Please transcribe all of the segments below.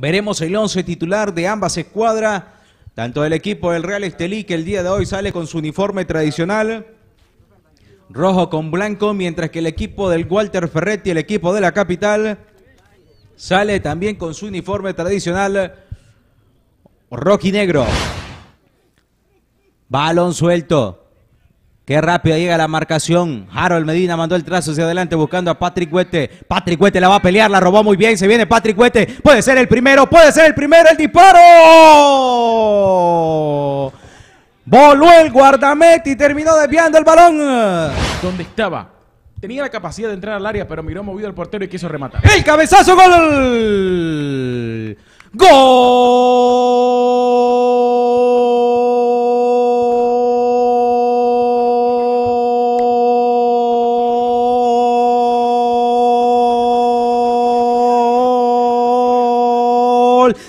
Veremos el once titular de ambas escuadras, tanto del equipo del Real Estelí, que el día de hoy sale con su uniforme tradicional, rojo con blanco, mientras que el equipo del Walter Ferretti, el equipo de la capital, sale también con su uniforme tradicional, rojo y negro. Balón suelto. Qué rápido llega la marcación. Harold Medina mandó el trazo hacia adelante buscando a Patrick Huete. Patrick Huete la va a pelear, la robó muy bien. Se viene Patrick Huete. Puede ser el primero, puede ser el primero, el disparo. Voló el guardameta y terminó desviando el balón. ¿Dónde estaba? Tenía la capacidad de entrar al área, pero miró movido al portero y quiso rematar. ¡El cabezazo! ¡Gol! ¡Gol!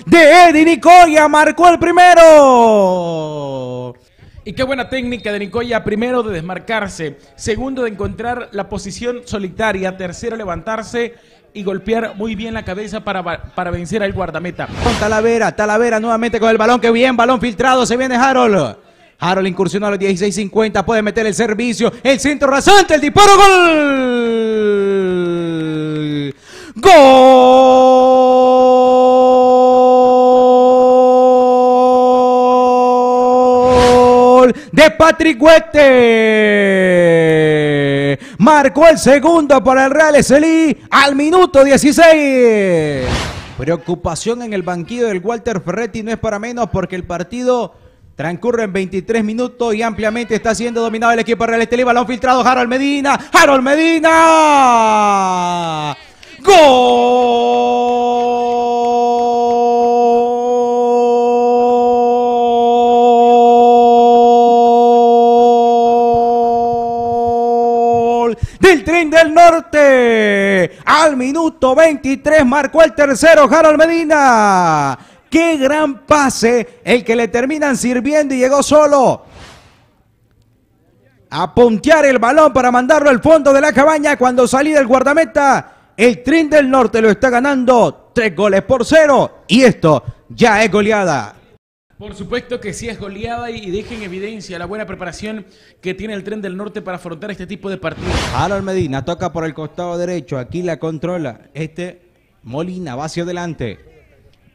de Eddie Nicoya, marcó el primero. Y qué buena técnica de Nicoya, primero de desmarcarse, segundo de encontrar la posición solitaria, tercero levantarse y golpear muy bien la cabeza para, para vencer al guardameta. Con Talavera, Talavera nuevamente con el balón, que bien, balón filtrado, se viene Harold. Harold incursionó a los 16.50, puede meter el servicio, el centro rasante, el disparo, gol. de Patrick Huete. Marcó el segundo para el Real Estelí al minuto 16. Preocupación en el banquillo del Walter Ferretti no es para menos porque el partido Transcurre en 23 minutos y ampliamente está siendo dominado el equipo Real Estelí. Balón filtrado, Harold Medina. ¡Harold Medina! ¡Gol! El Trin del Norte. Al minuto 23 marcó el tercero Harold Medina. Qué gran pase el que le terminan sirviendo y llegó solo. A puntear el balón para mandarlo al fondo de la cabaña cuando salí del guardameta. El Trin del Norte lo está ganando tres goles por cero y esto ya es goleada. Por supuesto que sí es goleada y deja en evidencia la buena preparación que tiene el tren del norte para afrontar este tipo de partidos. Alon Medina toca por el costado derecho, aquí la controla. Este Molina va hacia adelante.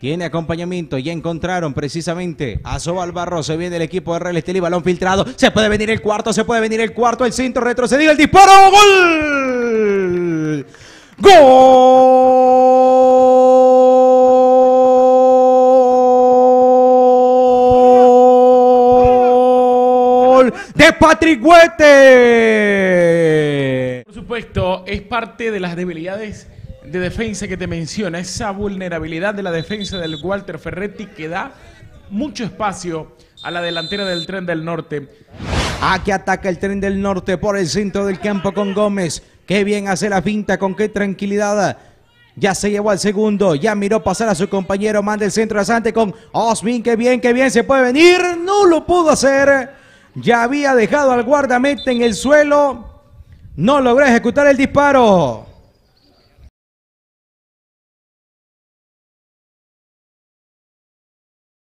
Tiene acompañamiento, y encontraron precisamente a Sobal Barro, se viene el equipo de Real Estelí, balón filtrado, se puede venir el cuarto, se puede venir el cuarto, el cinto retrocedido, el disparo, gol. ¡Gol! de Patrick Huete. Por supuesto, es parte de las debilidades de defensa que te menciona, esa vulnerabilidad de la defensa del Walter Ferretti que da mucho espacio a la delantera del tren del norte. Aquí ataca el tren del norte por el centro del campo con Gómez. Qué bien hace la finta, con qué tranquilidad. Ya se llevó al segundo, ya miró pasar a su compañero, manda el centro sante con Osmin, qué bien, qué bien, se puede venir, no lo pudo hacer. Ya había dejado al guardameta en el suelo. No logró ejecutar el disparo.